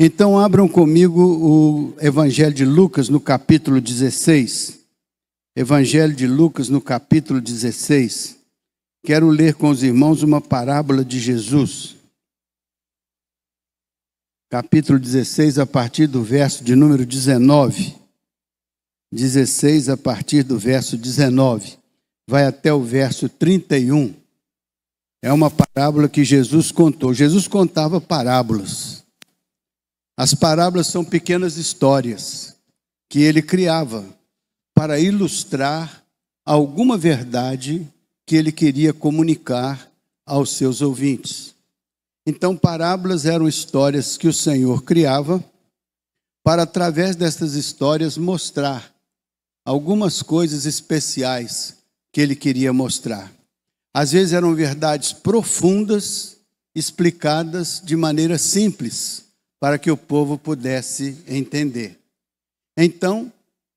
Então abram comigo o Evangelho de Lucas no capítulo 16. Evangelho de Lucas no capítulo 16. Quero ler com os irmãos uma parábola de Jesus. Capítulo 16, a partir do verso de número 19. 16, a partir do verso 19. Vai até o verso 31. É uma parábola que Jesus contou. Jesus contava parábolas. As parábolas são pequenas histórias que ele criava para ilustrar alguma verdade que ele queria comunicar aos seus ouvintes. Então, parábolas eram histórias que o Senhor criava para, através dessas histórias, mostrar algumas coisas especiais que ele queria mostrar. Às vezes eram verdades profundas, explicadas de maneira simples para que o povo pudesse entender. Então,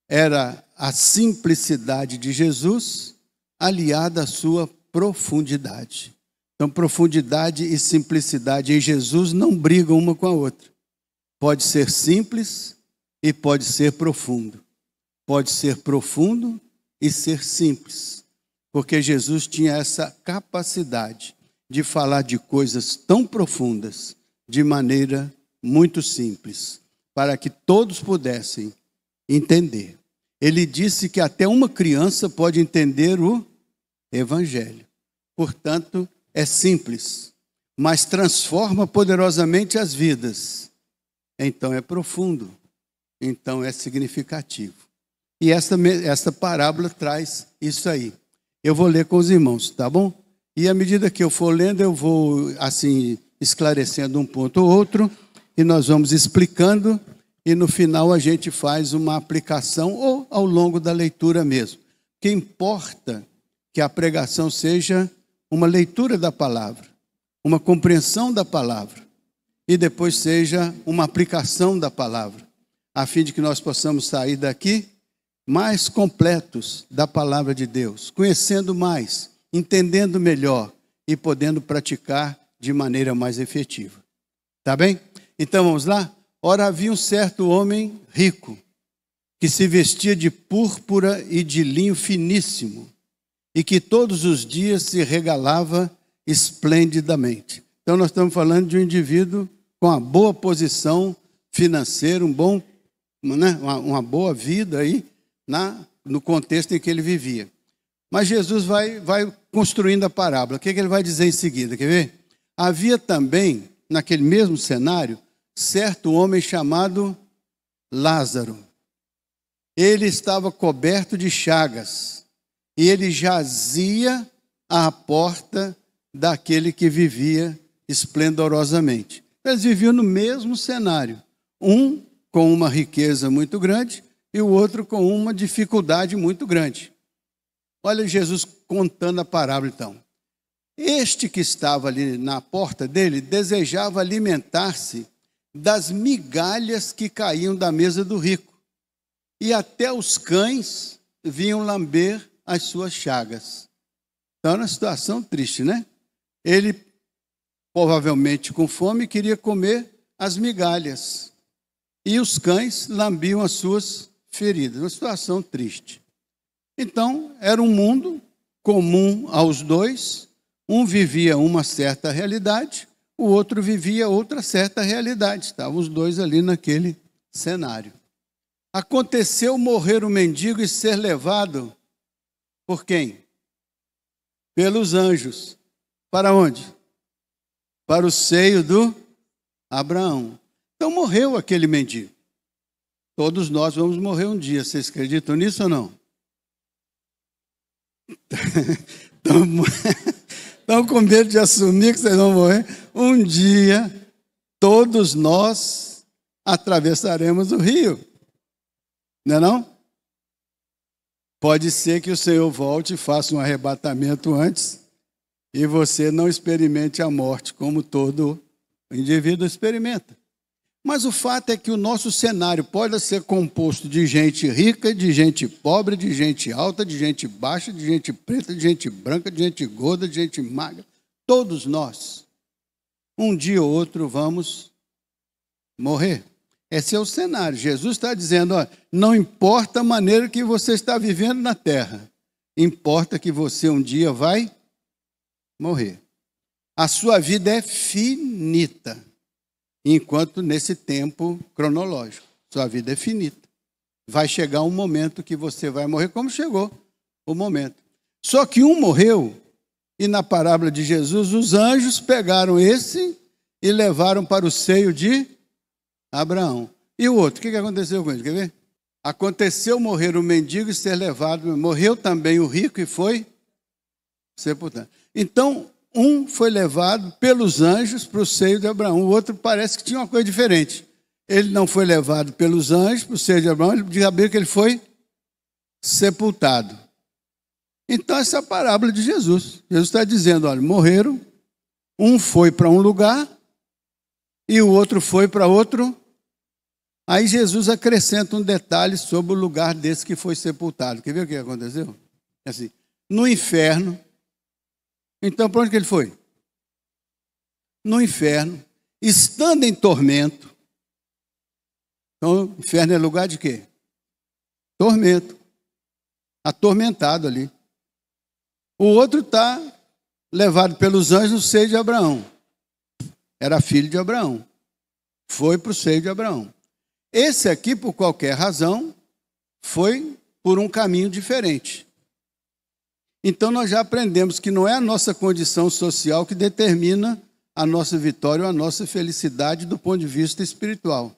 era a simplicidade de Jesus aliada à sua profundidade. Então, profundidade e simplicidade em Jesus não brigam uma com a outra. Pode ser simples e pode ser profundo. Pode ser profundo e ser simples. Porque Jesus tinha essa capacidade de falar de coisas tão profundas de maneira muito simples, para que todos pudessem entender. Ele disse que até uma criança pode entender o Evangelho. Portanto, é simples, mas transforma poderosamente as vidas. Então é profundo, então é significativo. E esta, esta parábola traz isso aí. Eu vou ler com os irmãos, tá bom? E à medida que eu for lendo, eu vou, assim, esclarecendo um ponto ou outro e nós vamos explicando e no final a gente faz uma aplicação ou ao longo da leitura mesmo. O que importa que a pregação seja uma leitura da palavra, uma compreensão da palavra e depois seja uma aplicação da palavra, a fim de que nós possamos sair daqui mais completos da palavra de Deus, conhecendo mais, entendendo melhor e podendo praticar de maneira mais efetiva. Tá bem? Então vamos lá? Ora, havia um certo homem rico, que se vestia de púrpura e de linho finíssimo, e que todos os dias se regalava esplendidamente. Então nós estamos falando de um indivíduo com uma boa posição financeira, um bom, né, uma, uma boa vida aí na, no contexto em que ele vivia. Mas Jesus vai, vai construindo a parábola. O que, é que ele vai dizer em seguida? Quer ver? Havia também, naquele mesmo cenário, certo homem chamado Lázaro. Ele estava coberto de chagas e ele jazia à porta daquele que vivia esplendorosamente. Eles viviam no mesmo cenário, um com uma riqueza muito grande e o outro com uma dificuldade muito grande. Olha Jesus contando a parábola então. Este que estava ali na porta dele desejava alimentar-se das migalhas que caíam da mesa do rico. E até os cães vinham lamber as suas chagas. Então era é uma situação triste, né? Ele, provavelmente com fome, queria comer as migalhas. E os cães lambiam as suas feridas. Uma situação triste. Então, era um mundo comum aos dois. Um vivia uma certa realidade, o outro vivia outra certa realidade. Estavam os dois ali naquele cenário. Aconteceu morrer o um mendigo e ser levado por quem? Pelos anjos. Para onde? Para o seio do Abraão. Então morreu aquele mendigo. Todos nós vamos morrer um dia, vocês acreditam nisso ou não? Estão com medo de assumir que vocês vão morrer? um dia todos nós atravessaremos o rio. Não é não? Pode ser que o Senhor volte e faça um arrebatamento antes e você não experimente a morte como todo indivíduo experimenta. Mas o fato é que o nosso cenário pode ser composto de gente rica, de gente pobre, de gente alta, de gente baixa, de gente preta, de gente branca, de gente gorda, de gente magra. Todos nós um dia ou outro vamos morrer. Esse é o cenário. Jesus está dizendo: ó, não importa a maneira que você está vivendo na terra, importa que você um dia vai morrer. A sua vida é finita, enquanto nesse tempo cronológico, sua vida é finita. Vai chegar um momento que você vai morrer, como chegou o momento. Só que um morreu e na parábola de Jesus, os anjos pegaram esse e levaram para o seio de Abraão. E o outro, o que aconteceu com ele? Quer ver? Aconteceu morrer o mendigo e ser levado, morreu também o rico e foi sepultado. Então, um foi levado pelos anjos para o seio de Abraão, o outro parece que tinha uma coisa diferente. Ele não foi levado pelos anjos para o seio de Abraão, ele sabia que ele foi sepultado. Então, essa é a parábola de Jesus. Jesus está dizendo: olha, morreram, um foi para um lugar e o outro foi para outro. Aí Jesus acrescenta um detalhe sobre o lugar desse que foi sepultado. Quer ver o que aconteceu? É Assim, no inferno. Então, para onde que ele foi? No inferno, estando em tormento. Então, inferno é lugar de quê? Tormento. Atormentado ali. O outro está levado pelos anjos no seio de Abraão. Era filho de Abraão. Foi para o seio de Abraão. Esse aqui, por qualquer razão, foi por um caminho diferente. Então nós já aprendemos que não é a nossa condição social que determina a nossa vitória ou a nossa felicidade do ponto de vista espiritual.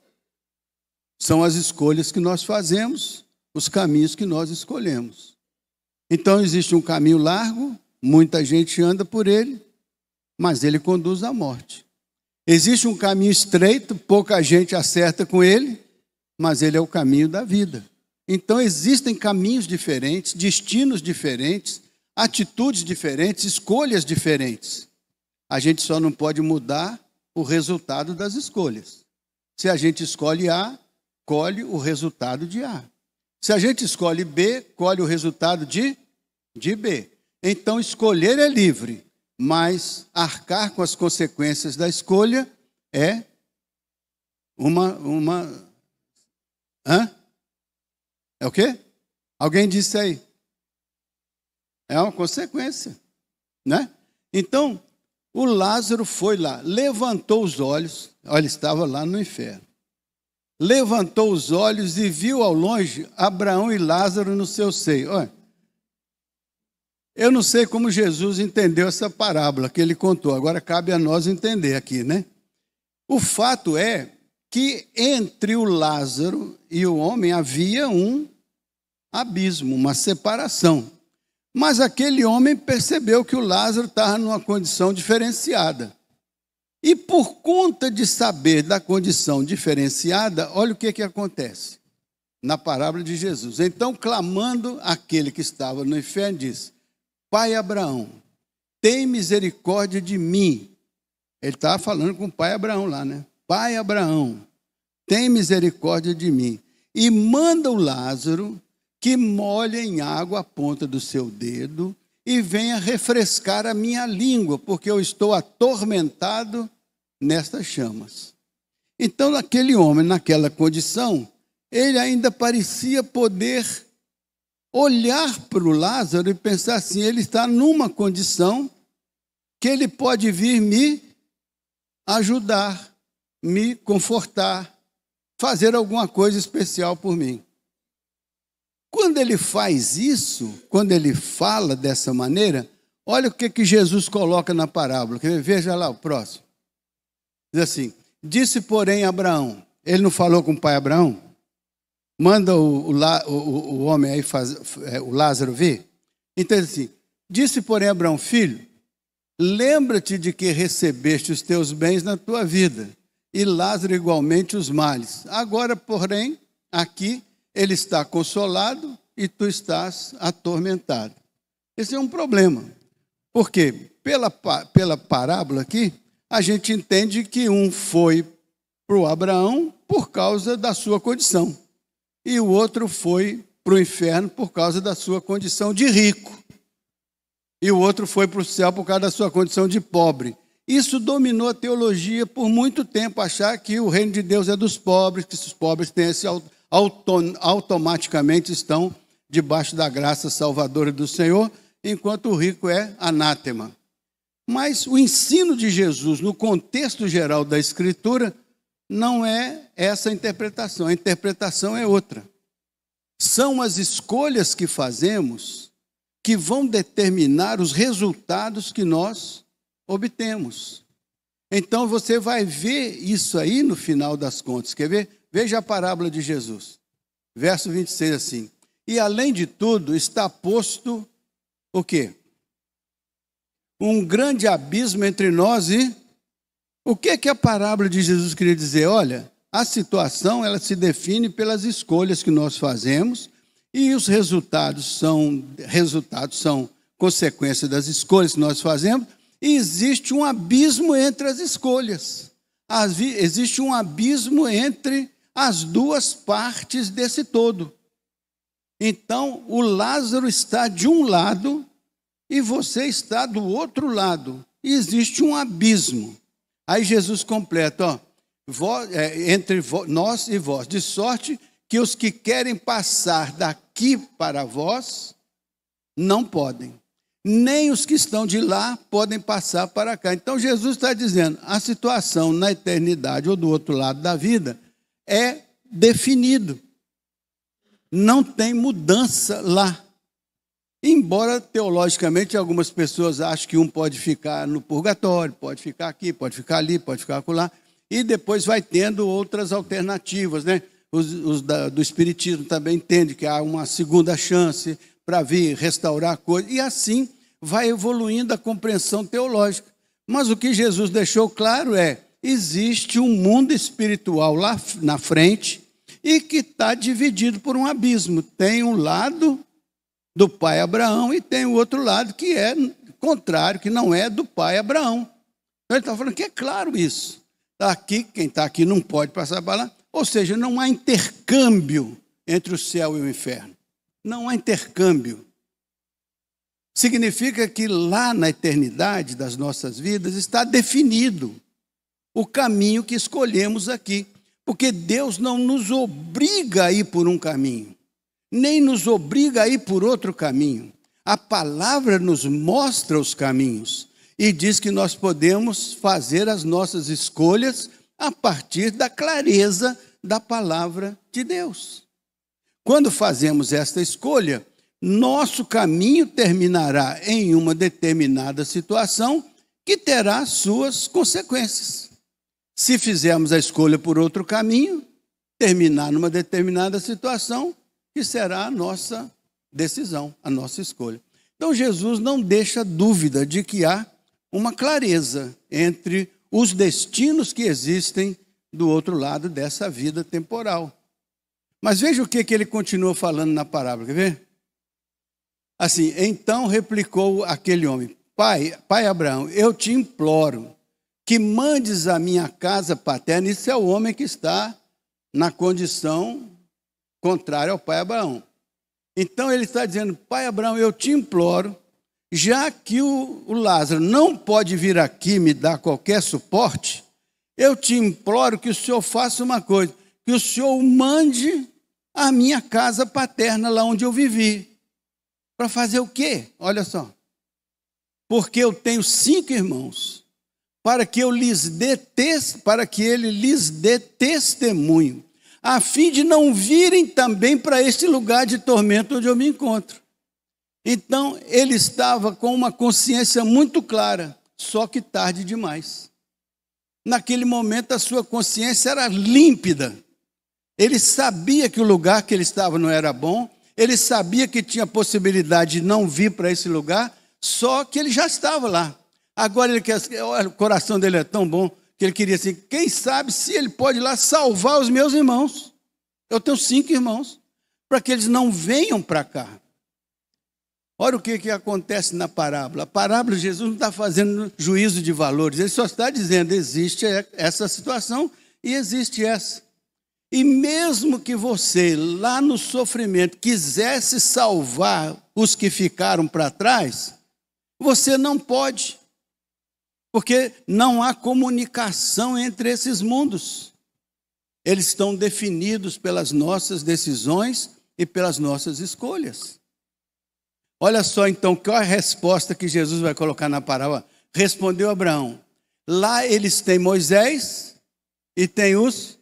São as escolhas que nós fazemos, os caminhos que nós escolhemos. Então existe um caminho largo, muita gente anda por ele, mas ele conduz à morte. Existe um caminho estreito, pouca gente acerta com ele, mas ele é o caminho da vida. Então existem caminhos diferentes, destinos diferentes, atitudes diferentes, escolhas diferentes. A gente só não pode mudar o resultado das escolhas. Se a gente escolhe A, colhe o resultado de A. Se a gente escolhe B, colhe o resultado de de B. Então, escolher é livre, mas arcar com as consequências da escolha é uma. uma... Hã? É o quê? Alguém disse aí. É uma consequência, né? Então, o Lázaro foi lá, levantou os olhos, olha, estava lá no inferno. Levantou os olhos e viu ao longe Abraão e Lázaro no seu seio. Olha, eu não sei como Jesus entendeu essa parábola que ele contou, agora cabe a nós entender aqui, né? O fato é que entre o Lázaro e o homem havia um abismo, uma separação. Mas aquele homem percebeu que o Lázaro estava numa condição diferenciada. E por conta de saber da condição diferenciada, olha o que, que acontece na parábola de Jesus. Então, clamando aquele que estava no inferno, disse: pai Abraão, tem misericórdia de mim. Ele estava tá falando com o pai Abraão lá, né? Pai Abraão, tem misericórdia de mim. E manda o Lázaro que molhe em água a ponta do seu dedo e venha refrescar a minha língua, porque eu estou atormentado nestas chamas. Então, aquele homem, naquela condição, ele ainda parecia poder olhar para o Lázaro e pensar assim: ele está numa condição que ele pode vir me ajudar, me confortar, fazer alguma coisa especial por mim. Quando ele faz isso, quando ele fala dessa maneira, olha o que, que Jesus coloca na parábola. Veja lá o próximo. Diz assim: Disse, porém, Abraão. Ele não falou com o pai Abraão? manda o, o, o, o homem aí, faz, é, o Lázaro vir. Então assim, disse porém Abraão, filho, lembra-te de que recebeste os teus bens na tua vida, e Lázaro igualmente os males. Agora, porém, aqui ele está consolado e tu estás atormentado. Esse é um problema. Porque pela, pela parábola aqui, a gente entende que um foi para o Abraão por causa da sua condição e o outro foi para o inferno por causa da sua condição de rico, e o outro foi para o céu por causa da sua condição de pobre. Isso dominou a teologia por muito tempo, achar que o reino de Deus é dos pobres, que os pobres têm esse automaticamente estão debaixo da graça salvadora do Senhor, enquanto o rico é anátema. Mas o ensino de Jesus, no contexto geral da Escritura, não é essa a interpretação, a interpretação é outra. São as escolhas que fazemos que vão determinar os resultados que nós obtemos. Então você vai ver isso aí no final das contas. Quer ver? Veja a parábola de Jesus. Verso 26 assim: E além de tudo está posto o quê? Um grande abismo entre nós e o que que a parábola de Jesus queria dizer? Olha, a situação ela se define pelas escolhas que nós fazemos e os resultados são resultados são consequência das escolhas que nós fazemos. E existe um abismo entre as escolhas. As, existe um abismo entre as duas partes desse todo. Então, o Lázaro está de um lado e você está do outro lado. E existe um abismo. Aí Jesus completa, ó, vós, é, entre vós, nós e vós, de sorte que os que querem passar daqui para vós não podem. Nem os que estão de lá podem passar para cá. Então Jesus está dizendo: a situação na eternidade ou do outro lado da vida é definido. Não tem mudança lá. Embora teologicamente algumas pessoas acham que um pode ficar no purgatório, pode ficar aqui, pode ficar ali, pode ficar acolá, e depois vai tendo outras alternativas, né? Os, os da, do Espiritismo também entendem que há uma segunda chance para vir restaurar a coisa, e assim vai evoluindo a compreensão teológica. Mas o que Jesus deixou claro é: existe um mundo espiritual lá na frente e que está dividido por um abismo. Tem um lado do pai Abraão e tem o outro lado que é contrário, que não é do pai Abraão. Então ele está falando que é claro isso. Está aqui, quem está aqui não pode passar para lá. Ou seja, não há intercâmbio entre o céu e o inferno. Não há intercâmbio. Significa que lá na eternidade das nossas vidas está definido o caminho que escolhemos aqui. Porque Deus não nos obriga a ir por um caminho nem nos obriga a ir por outro caminho. A palavra nos mostra os caminhos e diz que nós podemos fazer as nossas escolhas a partir da clareza da palavra de Deus. Quando fazemos esta escolha, nosso caminho terminará em uma determinada situação que terá suas consequências. Se fizermos a escolha por outro caminho, terminar numa determinada situação que será a nossa decisão, a nossa escolha. Então Jesus não deixa dúvida de que há uma clareza entre os destinos que existem do outro lado dessa vida temporal. Mas veja o que, que ele continua falando na parábola, quer ver? Assim, então replicou aquele homem: Pai, pai Abraão, eu te imploro que mandes a minha casa paterna. Isso é o homem que está na condição contrário ao pai Abraão. Então ele está dizendo: Pai Abraão, eu te imploro, já que o, o Lázaro não pode vir aqui me dar qualquer suporte, eu te imploro que o senhor faça uma coisa, que o senhor mande à minha casa paterna, lá onde eu vivi. Para fazer o quê? Olha só. Porque eu tenho cinco irmãos, para que eu lhes dê para que ele lhes dê testemunho a fim de não virem também para este lugar de tormento onde eu me encontro. Então ele estava com uma consciência muito clara, só que tarde demais. Naquele momento a sua consciência era límpida. Ele sabia que o lugar que ele estava não era bom, ele sabia que tinha possibilidade de não vir para esse lugar, só que ele já estava lá. Agora ele quer, o coração dele é tão bom, que ele queria assim: quem sabe se ele pode ir lá salvar os meus irmãos? Eu tenho cinco irmãos, para que eles não venham para cá. Olha o que, que acontece na parábola. A parábola, Jesus não está fazendo juízo de valores, ele só está dizendo: existe essa situação e existe essa. E mesmo que você, lá no sofrimento, quisesse salvar os que ficaram para trás, você não pode. Porque não há comunicação entre esses mundos. Eles estão definidos pelas nossas decisões e pelas nossas escolhas. Olha só então qual a resposta que Jesus vai colocar na parábola. Respondeu Abraão: Lá eles têm Moisés e têm os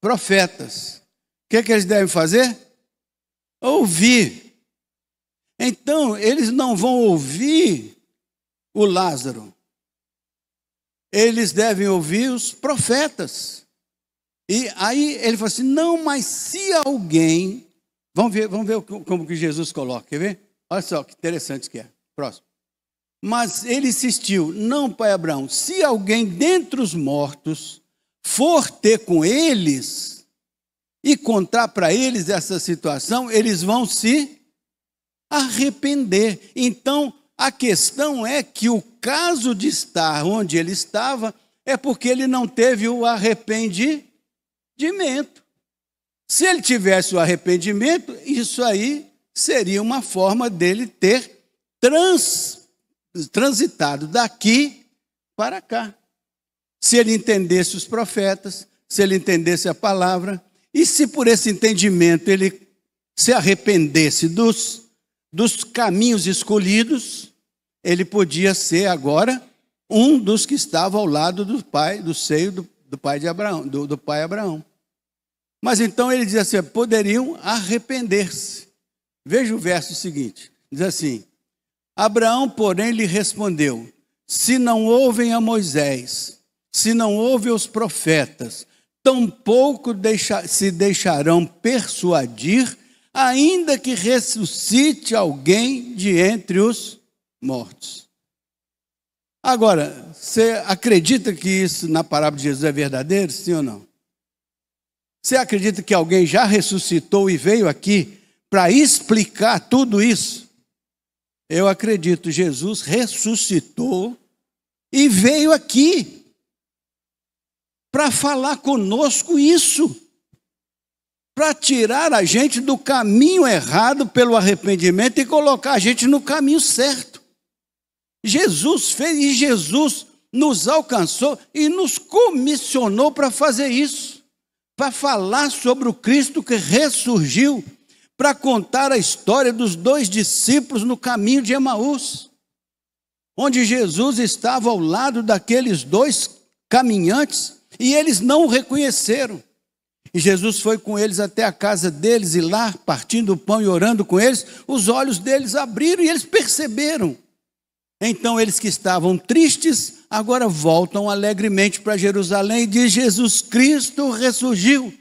profetas. O que, que eles devem fazer? Ouvir. Então, eles não vão ouvir o Lázaro eles devem ouvir os profetas. E aí ele falou assim: não, mas se alguém. Vamos ver, vamos ver como que Jesus coloca, quer ver? Olha só que interessante que é. Próximo. Mas ele insistiu: não, pai Abraão, se alguém dentre os mortos for ter com eles e contar para eles essa situação, eles vão se arrepender. Então, a questão é que o caso de estar onde ele estava é porque ele não teve o arrependimento. Se ele tivesse o arrependimento, isso aí seria uma forma dele ter trans, transitado daqui para cá. Se ele entendesse os profetas, se ele entendesse a palavra, e se por esse entendimento ele se arrependesse dos dos caminhos escolhidos, ele podia ser agora um dos que estava ao lado do pai, do seio do, do pai de Abraão, do, do pai Abraão. Mas então ele diz assim: poderiam arrepender-se. Veja o verso seguinte: diz assim: Abraão, porém, lhe respondeu: Se não ouvem a Moisés, se não ouvem os profetas, tampouco deixa, se deixarão persuadir ainda que ressuscite alguém de entre os mortos. Agora, você acredita que isso na parábola de Jesus é verdadeiro, sim ou não? Você acredita que alguém já ressuscitou e veio aqui para explicar tudo isso? Eu acredito, Jesus ressuscitou e veio aqui para falar conosco isso para tirar a gente do caminho errado pelo arrependimento e colocar a gente no caminho certo. Jesus fez e Jesus nos alcançou e nos comissionou para fazer isso, para falar sobre o Cristo que ressurgiu, para contar a história dos dois discípulos no caminho de Emaús, onde Jesus estava ao lado daqueles dois caminhantes e eles não o reconheceram. E Jesus foi com eles até a casa deles e lá, partindo o pão e orando com eles, os olhos deles abriram e eles perceberam. Então eles que estavam tristes, agora voltam alegremente para Jerusalém e diz: Jesus Cristo ressurgiu,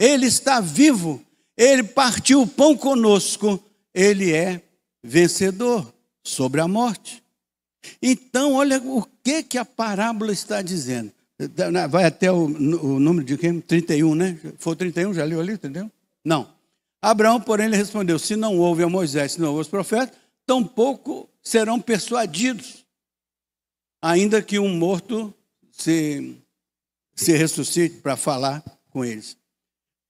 Ele está vivo, Ele partiu o pão conosco, Ele é vencedor sobre a morte. Então, olha o que, que a parábola está dizendo. Né, vai até o, o número de quem? 31, né? Foi 31, já leu ali, entendeu? Não. Abraão, porém, ele respondeu: Se não houve a Moisés, se não houve os profetas, tampouco serão persuadidos, ainda que um morto se, se ressuscite para falar com eles.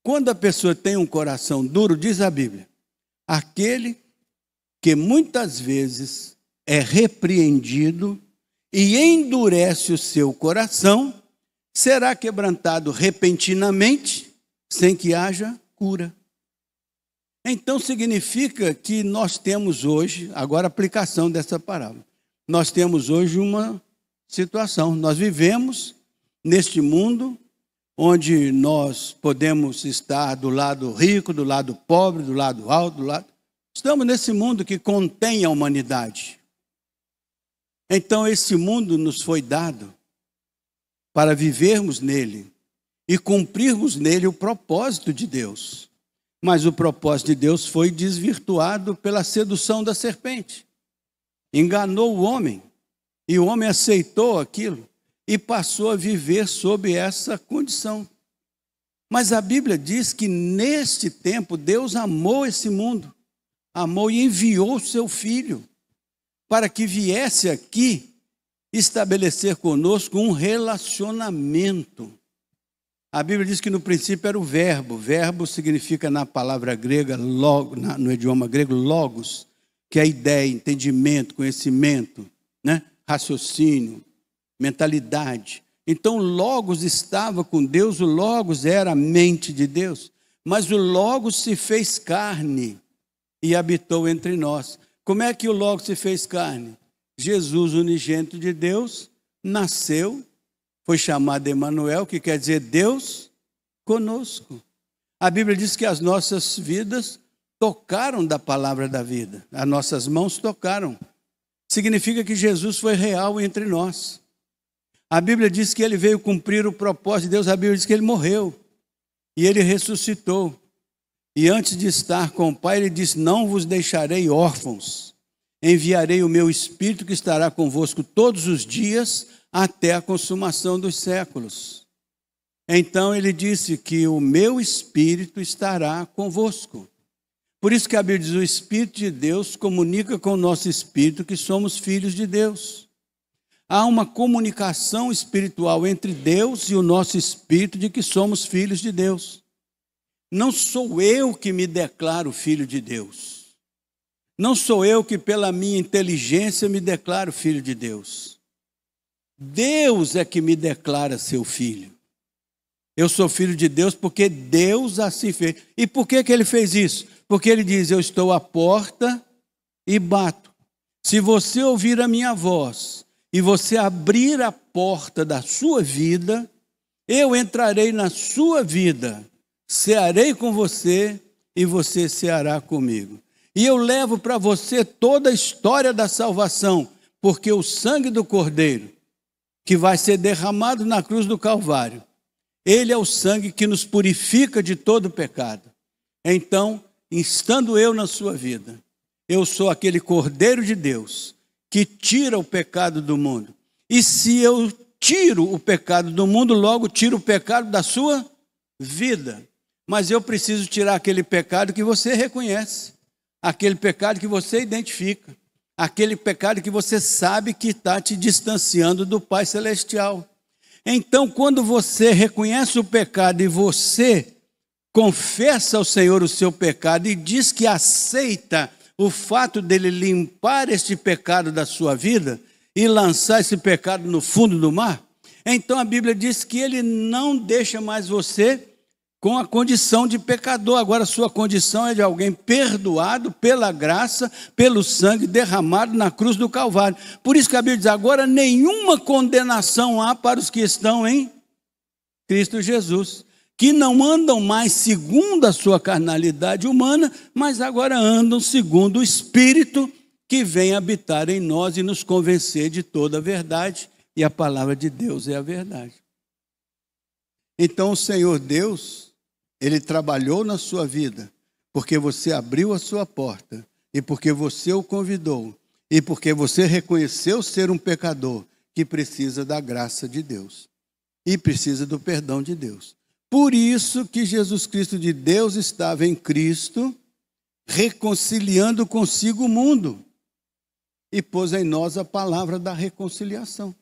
Quando a pessoa tem um coração duro, diz a Bíblia, aquele que muitas vezes é repreendido e endurece o seu coração, será quebrantado repentinamente, sem que haja cura. Então significa que nós temos hoje, agora aplicação dessa palavra, nós temos hoje uma situação. Nós vivemos neste mundo onde nós podemos estar do lado rico, do lado pobre, do lado alto, do lado. Estamos nesse mundo que contém a humanidade. Então, esse mundo nos foi dado para vivermos nele e cumprirmos nele o propósito de Deus. Mas o propósito de Deus foi desvirtuado pela sedução da serpente. Enganou o homem e o homem aceitou aquilo e passou a viver sob essa condição. Mas a Bíblia diz que neste tempo Deus amou esse mundo, amou e enviou o seu filho para que viesse aqui estabelecer conosco um relacionamento. A Bíblia diz que no princípio era o verbo. Verbo significa na palavra grega, logo, no idioma grego, logos, que é ideia, entendimento, conhecimento, né? raciocínio, mentalidade. Então, Logos estava com Deus, o Logos era a mente de Deus, mas o Logos se fez carne e habitou entre nós. Como é que o Logos se fez carne? Jesus, unigênito de Deus, nasceu, foi chamado Emanuel, que quer dizer Deus conosco. A Bíblia diz que as nossas vidas tocaram da palavra da vida, as nossas mãos tocaram. Significa que Jesus foi real entre nós. A Bíblia diz que ele veio cumprir o propósito de Deus, a Bíblia diz que ele morreu e ele ressuscitou. E antes de estar com o Pai, ele disse: Não vos deixarei órfãos, enviarei o meu Espírito que estará convosco todos os dias até a consumação dos séculos. Então ele disse que o meu Espírito estará convosco. Por isso que a Bíblia diz: o Espírito de Deus comunica com o nosso espírito que somos filhos de Deus. Há uma comunicação espiritual entre Deus e o nosso espírito de que somos filhos de Deus. Não sou eu que me declaro filho de Deus. Não sou eu que, pela minha inteligência, me declaro filho de Deus. Deus é que me declara seu filho. Eu sou filho de Deus porque Deus assim fez. E por que, que ele fez isso? Porque ele diz: Eu estou à porta e bato. Se você ouvir a minha voz e você abrir a porta da sua vida, eu entrarei na sua vida cearei com você e você ceará comigo. E eu levo para você toda a história da salvação, porque o sangue do Cordeiro, que vai ser derramado na cruz do Calvário, ele é o sangue que nos purifica de todo pecado. Então, estando eu na sua vida, eu sou aquele Cordeiro de Deus que tira o pecado do mundo. E se eu tiro o pecado do mundo, logo tiro o pecado da sua vida. Mas eu preciso tirar aquele pecado que você reconhece, aquele pecado que você identifica, aquele pecado que você sabe que está te distanciando do Pai Celestial. Então, quando você reconhece o pecado e você confessa ao Senhor o seu pecado e diz que aceita o fato dele limpar este pecado da sua vida e lançar esse pecado no fundo do mar, então a Bíblia diz que ele não deixa mais você com a condição de pecador. Agora, sua condição é de alguém perdoado pela graça, pelo sangue derramado na cruz do Calvário. Por isso que a Bíblia diz: agora nenhuma condenação há para os que estão em Cristo Jesus, que não andam mais segundo a sua carnalidade humana, mas agora andam segundo o Espírito que vem habitar em nós e nos convencer de toda a verdade, e a palavra de Deus é a verdade. Então o Senhor Deus ele trabalhou na sua vida, porque você abriu a sua porta, e porque você o convidou, e porque você reconheceu ser um pecador que precisa da graça de Deus e precisa do perdão de Deus. Por isso que Jesus Cristo de Deus estava em Cristo, reconciliando consigo o mundo e pôs em nós a palavra da reconciliação.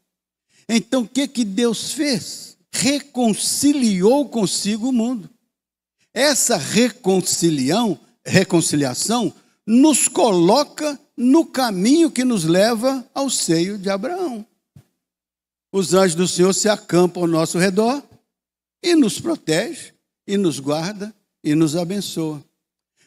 Então, o que que Deus fez? Reconciliou consigo o mundo. Essa reconciliação, reconciliação nos coloca no caminho que nos leva ao seio de Abraão. Os anjos do Senhor se acampam ao nosso redor e nos protege, e nos guarda e nos abençoa.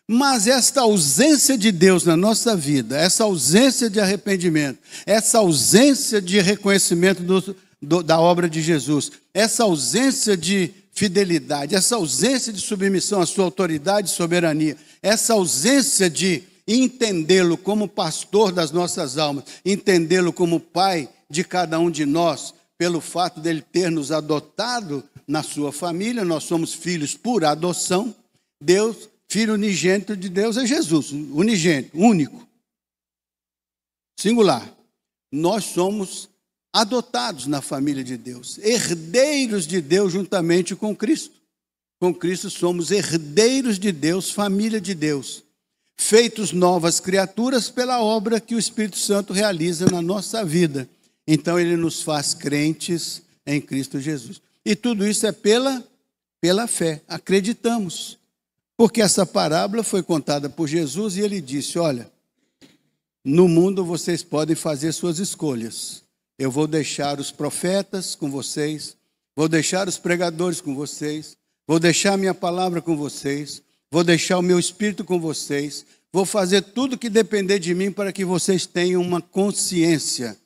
Mas esta ausência de Deus na nossa vida, essa ausência de arrependimento, essa ausência de reconhecimento do, do, da obra de Jesus, essa ausência de fidelidade, essa ausência de submissão à sua autoridade e soberania, essa ausência de entendê-lo como pastor das nossas almas, entendê-lo como pai de cada um de nós, pelo fato dele ter nos adotado na sua família, nós somos filhos por adoção. Deus, filho unigênito de Deus é Jesus, unigênito, único. Singular. Nós somos adotados na família de Deus, herdeiros de Deus juntamente com Cristo. Com Cristo somos herdeiros de Deus, família de Deus, feitos novas criaturas pela obra que o Espírito Santo realiza na nossa vida. Então ele nos faz crentes em Cristo Jesus. E tudo isso é pela pela fé, acreditamos. Porque essa parábola foi contada por Jesus e ele disse: "Olha, no mundo vocês podem fazer suas escolhas, eu vou deixar os profetas com vocês, vou deixar os pregadores com vocês, vou deixar minha palavra com vocês, vou deixar o meu espírito com vocês, vou fazer tudo que depender de mim para que vocês tenham uma consciência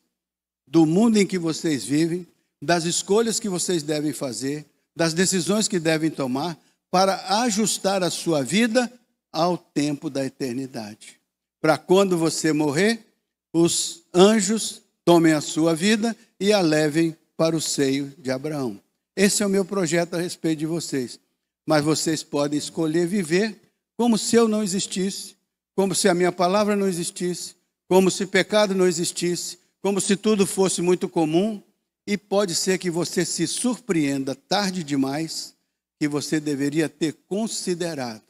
do mundo em que vocês vivem, das escolhas que vocês devem fazer, das decisões que devem tomar para ajustar a sua vida ao tempo da eternidade. Para quando você morrer, os anjos Tomem a sua vida e a levem para o seio de Abraão. Esse é o meu projeto a respeito de vocês. Mas vocês podem escolher viver como se eu não existisse, como se a minha palavra não existisse, como se pecado não existisse, como se tudo fosse muito comum. E pode ser que você se surpreenda tarde demais que você deveria ter considerado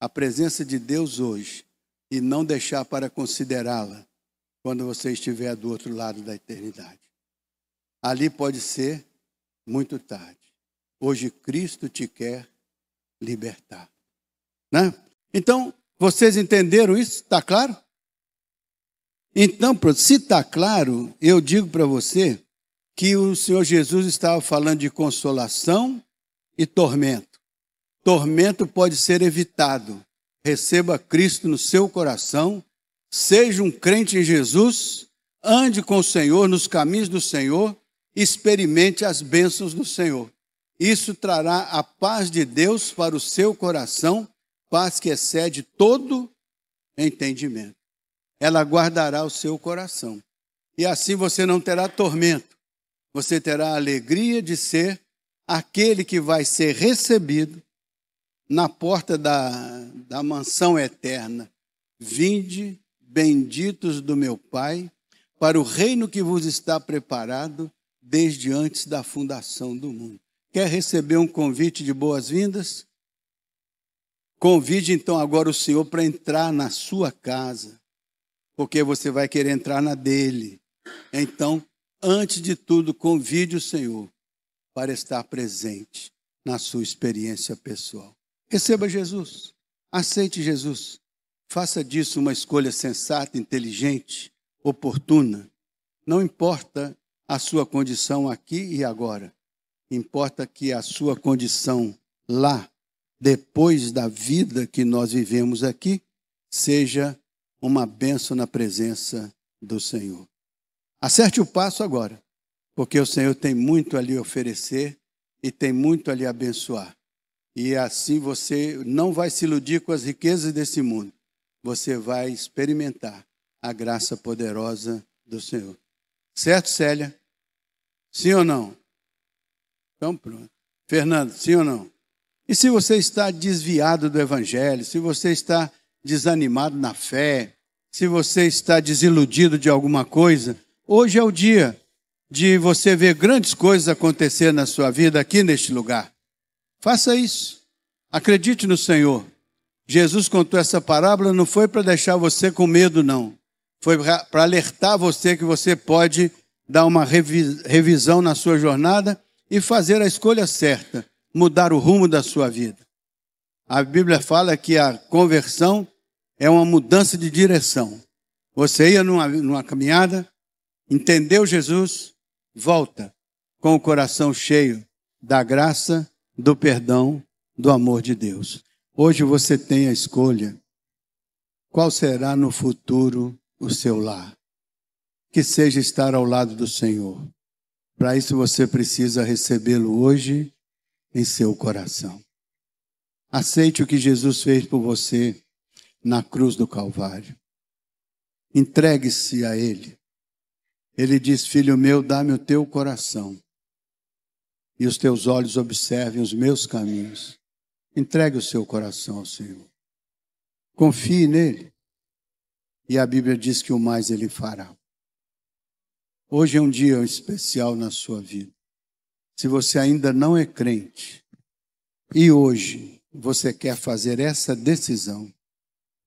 a presença de Deus hoje e não deixar para considerá-la quando você estiver do outro lado da eternidade. Ali pode ser muito tarde. Hoje Cristo te quer libertar. Né? Então, vocês entenderam isso? Está claro? Então, se está claro, eu digo para você que o Senhor Jesus estava falando de consolação e tormento. Tormento pode ser evitado. Receba Cristo no seu coração Seja um crente em Jesus, ande com o Senhor, nos caminhos do Senhor, experimente as bênçãos do Senhor. Isso trará a paz de Deus para o seu coração, paz que excede todo entendimento. Ela guardará o seu coração. E assim você não terá tormento, você terá a alegria de ser aquele que vai ser recebido na porta da, da mansão eterna. Vinde benditos do meu Pai, para o reino que vos está preparado desde antes da fundação do mundo. Quer receber um convite de boas-vindas? Convide então agora o Senhor para entrar na sua casa, porque você vai querer entrar na dele. Então, antes de tudo, convide o Senhor para estar presente na sua experiência pessoal. Receba Jesus, aceite Jesus Faça disso uma escolha sensata, inteligente, oportuna. Não importa a sua condição aqui e agora. Importa que a sua condição lá, depois da vida que nós vivemos aqui, seja uma benção na presença do Senhor. Acerte o passo agora, porque o Senhor tem muito a lhe oferecer e tem muito a lhe abençoar. E assim você não vai se iludir com as riquezas desse mundo você vai experimentar a graça poderosa do Senhor. Certo, Célia? Sim ou não? Então pronto. Fernando, sim ou não? E se você está desviado do Evangelho, se você está desanimado na fé, se você está desiludido de alguma coisa, hoje é o dia de você ver grandes coisas acontecer na sua vida aqui neste lugar. Faça isso. Acredite no Senhor. Jesus contou essa parábola não foi para deixar você com medo, não. Foi para alertar você que você pode dar uma revisão na sua jornada e fazer a escolha certa, mudar o rumo da sua vida. A Bíblia fala que a conversão é uma mudança de direção. Você ia numa, numa caminhada, entendeu Jesus, volta com o coração cheio da graça, do perdão, do amor de Deus. Hoje você tem a escolha. Qual será no futuro o seu lar? Que seja estar ao lado do Senhor. Para isso você precisa recebê-lo hoje em seu coração. Aceite o que Jesus fez por você na cruz do Calvário. Entregue-se a Ele. Ele diz: Filho meu, dá-me o teu coração, e os teus olhos observem os meus caminhos. Entregue o seu coração ao Senhor. Confie nele. E a Bíblia diz que o mais ele fará. Hoje é um dia especial na sua vida. Se você ainda não é crente e hoje você quer fazer essa decisão,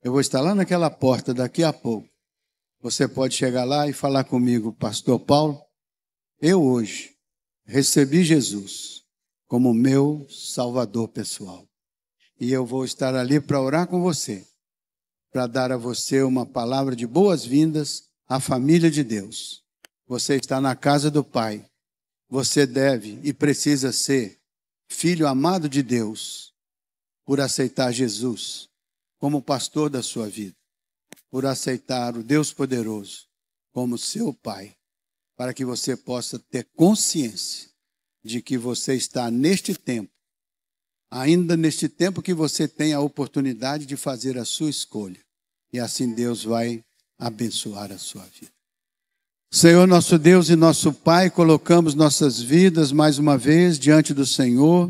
eu vou estar lá naquela porta daqui a pouco. Você pode chegar lá e falar comigo, Pastor Paulo. Eu hoje recebi Jesus como meu Salvador pessoal e eu vou estar ali para orar com você, para dar a você uma palavra de boas-vindas à família de Deus. Você está na casa do Pai. Você deve e precisa ser filho amado de Deus por aceitar Jesus como pastor da sua vida, por aceitar o Deus poderoso como seu Pai, para que você possa ter consciência de que você está neste tempo ainda neste tempo que você tem a oportunidade de fazer a sua escolha. E assim Deus vai abençoar a sua vida. Senhor, nosso Deus e nosso Pai, colocamos nossas vidas mais uma vez diante do Senhor,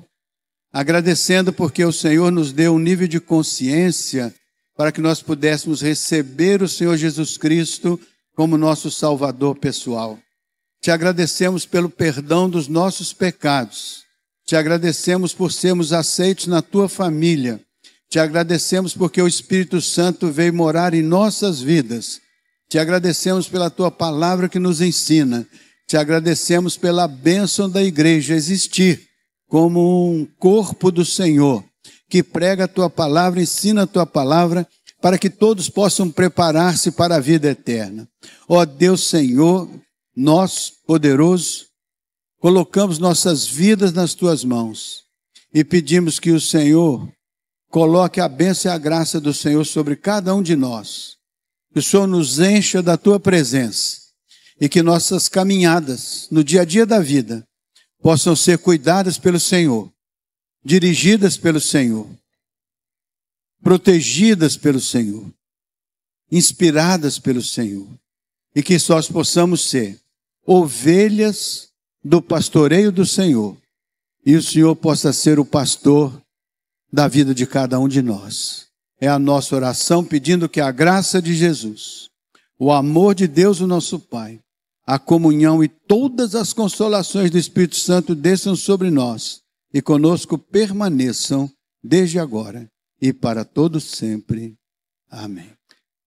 agradecendo porque o Senhor nos deu um nível de consciência para que nós pudéssemos receber o Senhor Jesus Cristo como nosso Salvador pessoal. Te agradecemos pelo perdão dos nossos pecados te agradecemos por sermos aceitos na tua família. Te agradecemos porque o Espírito Santo veio morar em nossas vidas. Te agradecemos pela tua palavra que nos ensina. Te agradecemos pela bênção da igreja existir como um corpo do Senhor que prega a tua palavra, ensina a tua palavra, para que todos possam preparar-se para a vida eterna. Ó Deus Senhor, nós poderoso, colocamos nossas vidas nas tuas mãos e pedimos que o Senhor coloque a bênção e a graça do Senhor sobre cada um de nós. Que o Senhor nos encha da tua presença e que nossas caminhadas no dia a dia da vida possam ser cuidadas pelo Senhor, dirigidas pelo Senhor, protegidas pelo Senhor, inspiradas pelo Senhor, e que nós possamos ser ovelhas do pastoreio do Senhor e o Senhor possa ser o pastor da vida de cada um de nós. É a nossa oração pedindo que a graça de Jesus, o amor de Deus, o nosso Pai, a comunhão e todas as consolações do Espírito Santo desçam sobre nós e conosco permaneçam desde agora e para todos sempre. Amém.